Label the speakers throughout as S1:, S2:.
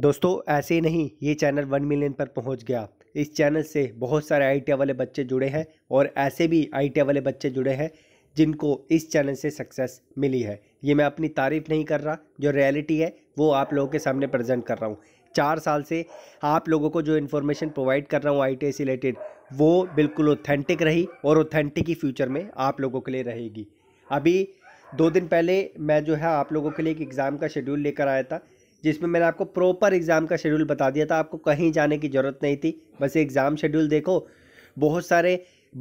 S1: दोस्तों ऐसे ही नहीं ये चैनल वन मिलियन पर पहुंच गया इस चैनल से बहुत सारे आई वाले बच्चे जुड़े हैं और ऐसे भी आई वाले बच्चे जुड़े हैं जिनको इस चैनल से सक्सेस मिली है ये मैं अपनी तारीफ़ नहीं कर रहा जो रियलिटी है वो आप लोगों के सामने प्रेजेंट कर रहा हूँ चार साल से आप लोगों को जो इन्फॉर्मेशन प्रोवाइड कर रहा हूँ आई से रिलेटेड वो बिल्कुल ऑथेंटिक रही और ऑथेंटिक ही फ्यूचर में आप लोगों के लिए रहेगी अभी दो दिन पहले मैं जो है आप लोगों के लिए एक एग्ज़ाम का शेड्यूल लेकर आया था जिसमें मैंने आपको प्रॉपर एग्ज़ाम का शेड्यूल बता दिया था आपको कहीं जाने की ज़रूरत नहीं थी बस एग्ज़ाम शेड्यूल देखो बहुत सारे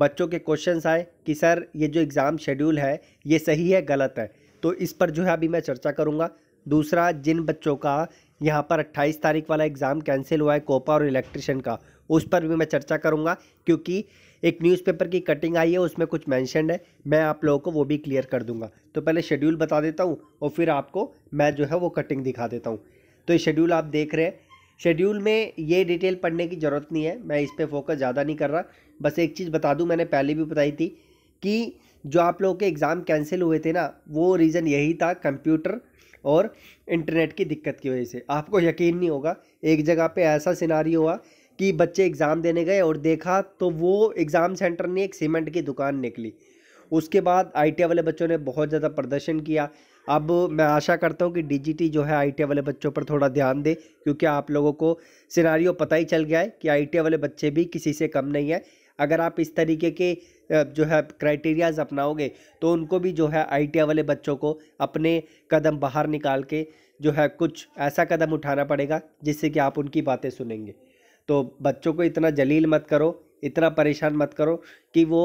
S1: बच्चों के क्वेश्चंस आए कि सर ये जो एग्ज़ाम शेड्यूल है ये सही है गलत है तो इस पर जो है अभी मैं चर्चा करूँगा दूसरा जिन बच्चों का यहाँ पर 28 तारीख वाला एग्ज़ाम कैंसिल हुआ है कोपा और इलेक्ट्रिशियन का उस पर भी मैं चर्चा करूँगा क्योंकि एक न्यूज़पेपर की कटिंग आई है उसमें कुछ मैंशनड है मैं आप लोगों को वो भी क्लियर कर दूंगा तो पहले शेड्यूल बता देता हूँ और फिर आपको मैं जो है वो कटिंग दिखा देता हूँ तो ये शेड्यूल आप देख रहे हैं शेड्यूल में ये डिटेल पढ़ने की ज़रूरत नहीं है मैं इस पर फोकस ज़्यादा नहीं कर रहा बस एक चीज़ बता दूँ मैंने पहले भी बताई थी कि जो आप लोगों के एग्ज़ाम कैंसिल हुए थे ना वो रीज़न यही था कंप्यूटर और इंटरनेट की दिक्कत की वजह से आपको यकीन नहीं होगा एक जगह पे ऐसा सिनारी हुआ कि बच्चे एग्ज़ाम देने गए और देखा तो वो एग्ज़ाम सेंटर ने एक सीमेंट की दुकान निकली उसके बाद आई वाले बच्चों ने बहुत ज़्यादा प्रदर्शन किया अब मैं आशा करता हूँ कि डीजीटी जो है आई वाले बच्चों पर थोड़ा ध्यान दे क्योंकि आप लोगों को सिनारियो पता ही चल गया है कि आई वाले बच्चे भी किसी से कम नहीं है अगर आप इस तरीके के जो है क्राइटेरियाज अपनाओगे तो उनको भी जो है आई वाले बच्चों को अपने कदम बाहर निकाल के जो है कुछ ऐसा कदम उठाना पड़ेगा जिससे कि आप उनकी बातें सुनेंगे तो बच्चों को इतना जलील मत करो इतना परेशान मत करो कि वो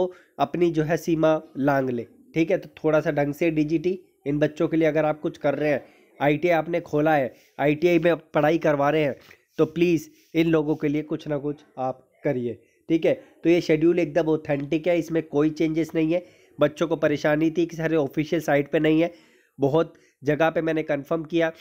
S1: अपनी जो है सीमा लांग ले ठीक है तो थोड़ा सा ढंग से डीजीटी इन बच्चों के लिए अगर आप कुछ कर रहे हैं आईटीआई आपने खोला है आईटीआई में पढ़ाई करवा रहे हैं तो प्लीज़ इन लोगों के लिए कुछ ना कुछ आप करिए ठीक है तो ये शेड्यूल एकदम ऑथेंटिक है इसमें कोई चेंजेस नहीं है बच्चों को परेशानी थी कि सारे ऑफिशियल साइट पे नहीं है बहुत जगह पे मैंने कंफर्म किया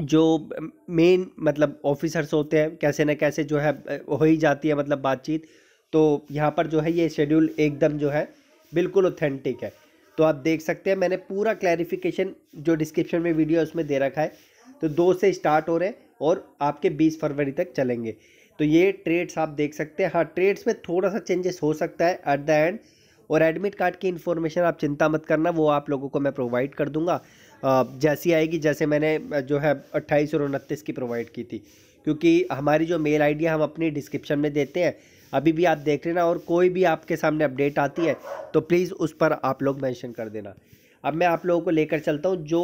S1: जो मेन मतलब ऑफिसर्स होते हैं कैसे ना कैसे जो है हो ही जाती है मतलब बातचीत तो यहाँ पर जो है ये शेड्यूल एकदम जो है बिल्कुल ऑथेंटिक है तो आप देख सकते हैं मैंने पूरा क्लैरिफिकेशन जो डिस्क्रिप्शन में वीडियो है उसमें दे रखा है तो दो से स्टार्ट हो रहे हैं और आपके बीस फरवरी तक चलेंगे तो ये ट्रेड्स आप देख सकते हैं हाँ ट्रेड्स में थोड़ा सा चेंजेस हो सकता है एट द एंड और एडमिट कार्ड की इन्फॉर्मेशन आप चिंता मत करना वो आप लोगों को मैं प्रोवाइड कर दूंगा जैसी आएगी जैसे मैंने जो है अट्ठाईस और उनतीस की प्रोवाइड की थी क्योंकि हमारी जो मेल आईडी हम अपनी डिस्क्रिप्शन में देते हैं अभी भी आप देख लेना और कोई भी आपके सामने अपडेट आती है तो प्लीज़ उस पर आप लोग मैंशन कर देना अब मैं आप लोगों को लेकर चलता हूँ जो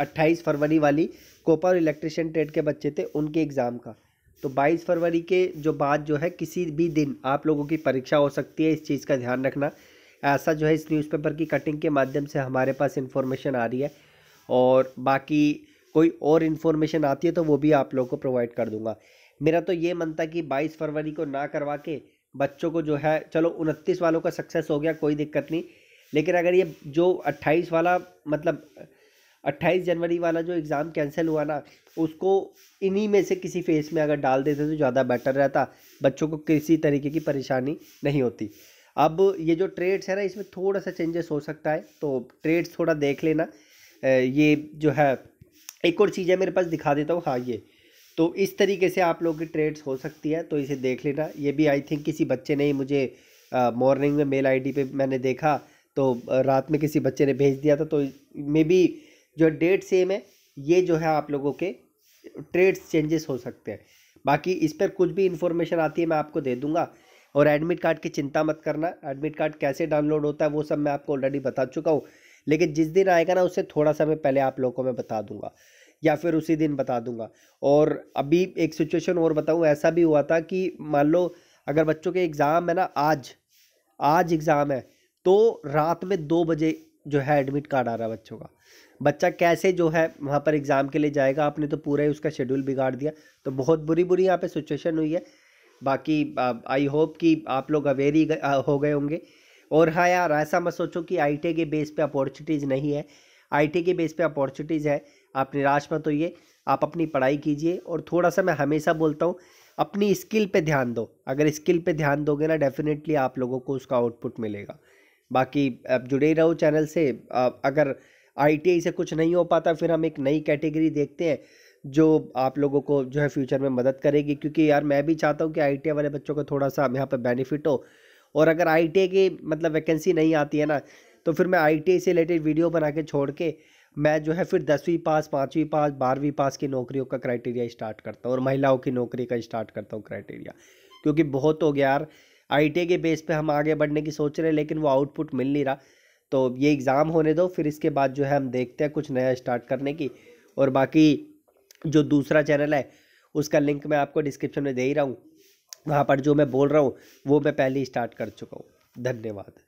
S1: अट्ठाईस फरवरी वाली कोपा और इलेक्ट्रिशियन ट्रेड के बच्चे थे उनके एग्ज़ाम का तो 22 फरवरी के जो बाद जो है किसी भी दिन आप लोगों की परीक्षा हो सकती है इस चीज़ का ध्यान रखना ऐसा जो है इस न्यूज़पेपर की कटिंग के माध्यम से हमारे पास इन्फॉर्मेशन आ रही है और बाकी कोई और इन्फॉर्मेशन आती है तो वो भी आप लोगों को प्रोवाइड कर दूंगा मेरा तो ये मन था कि बाईस फरवरी को ना करवा के बच्चों को जो है चलो उनतीस वालों का सक्सेस हो गया कोई दिक्कत नहीं लेकिन अगर ये जो अट्ठाईस वाला मतलब अट्ठाईस जनवरी वाला जो एग्ज़ाम कैंसिल हुआ ना उसको इन्हीं में से किसी फेस में अगर डाल देते तो ज़्यादा बेटर रहता बच्चों को किसी तरीके की परेशानी नहीं होती अब ये जो ट्रेड्स है ना इसमें थोड़ा सा चेंजेस हो सकता है तो ट्रेड्स थोड़ा देख लेना ये जो है एक और चीज़ है मेरे पास दिखा देता हूँ हाँ ये तो इस तरीके से आप लोगों की ट्रेड्स हो सकती है तो इसे देख लेना ये भी आई थिंक किसी बच्चे ने ही मुझे मॉर्निंग में मेल आईडी पे मैंने देखा तो रात में किसी बच्चे ने भेज दिया था तो मे बी जो डेट सेम है ये जो है आप लोगों के ट्रेड्स चेंजेस हो सकते हैं बाकी इस पर कुछ भी इंफॉर्मेशन आती है मैं आपको दे दूँगा और एडमिट कार्ड की चिंता मत करना एडमिट कार्ड कैसे डाउनलोड होता है वो सब मैं आपको ऑलरेडी बता चुका हूँ लेकिन जिस दिन आएगा ना उससे थोड़ा समय पहले आप लोगों को मैं बता दूंगा या फिर उसी दिन बता दूंगा और अभी एक सिचुएशन और बताऊँ ऐसा भी हुआ था कि मान लो अगर बच्चों के एग्ज़ाम है ना आज आज एग्ज़ाम है तो रात में दो बजे जो है एडमिट कार्ड आ रहा है बच्चों का बच्चा कैसे जो है वहाँ पर एग्ज़ाम के लिए जाएगा आपने तो पूरा ही उसका शेड्यूल बिगाड़ दिया तो बहुत बुरी बुरी यहाँ पे सिचुएशन हुई है बाकी आई होप कि आप लोग अवेयर ही हो गए होंगे और हाँ यार ऐसा मत सोचो कि आई के बेस पे अपॉर्चुनिटीज़ नहीं है आई के बेस पे अपॉर्चुनिटीज़ है आप निराश मत होइए आप अपनी पढ़ाई कीजिए और थोड़ा सा मैं हमेशा बोलता हूँ अपनी स्किल पे ध्यान दो अगर स्किल पे ध्यान दोगे ना डेफिनेटली आप लोगों को उसका आउटपुट मिलेगा बाकी आप जुड़े ही रहो चैनल से अगर आई से कुछ नहीं हो पाता फिर हम एक नई कैटेगरी देखते हैं जो आप लोगों को जो है फ्यूचर में मदद करेगी क्योंकि यार मैं भी चाहता हूँ कि आई वाले बच्चों को थोड़ा सा यहाँ पर बेनिफिट हो और अगर आई की मतलब वैकेंसी नहीं आती है ना तो फिर मैं आई से रिलेटेड वीडियो बना के छोड़ के मैं जो है फिर दसवीं पास पाँचवीं पास बारहवीं पास की नौकरियों का क्राइटेरिया स्टार्ट करता हूँ और महिलाओं की नौकरी का स्टार्ट करता हूँ क्राइटेरिया क्योंकि बहुत हो गया यार आई के बेस पे हम आगे बढ़ने की सोच रहे हैं लेकिन वो आउटपुट मिल नहीं रहा तो ये एग्ज़ाम होने दो फिर इसके बाद जो है हम देखते हैं कुछ नया स्टार्ट करने की और बाकी जो दूसरा चैनल है उसका लिंक मैं आपको डिस्क्रिप्शन में दे ही रहा हूँ वहाँ पर जो मैं बोल रहा हूँ वो मैं पहले ही स्टार्ट कर चुका हूँ धन्यवाद